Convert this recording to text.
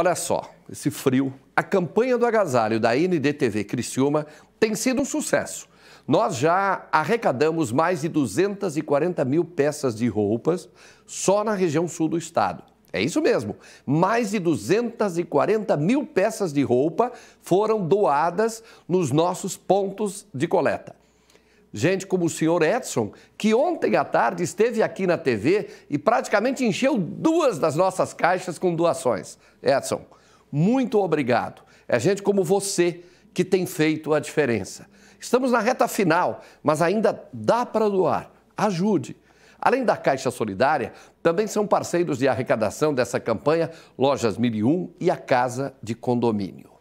Olha só, esse frio. A campanha do agasalho da NDTV Criciúma tem sido um sucesso. Nós já arrecadamos mais de 240 mil peças de roupas só na região sul do estado. É isso mesmo, mais de 240 mil peças de roupa foram doadas nos nossos pontos de coleta gente como o senhor Edson, que ontem à tarde esteve aqui na TV e praticamente encheu duas das nossas caixas com doações. Edson, muito obrigado. É gente como você que tem feito a diferença. Estamos na reta final, mas ainda dá para doar. Ajude. Além da Caixa Solidária, também são parceiros de arrecadação dessa campanha Lojas 1001 e a Casa de Condomínio.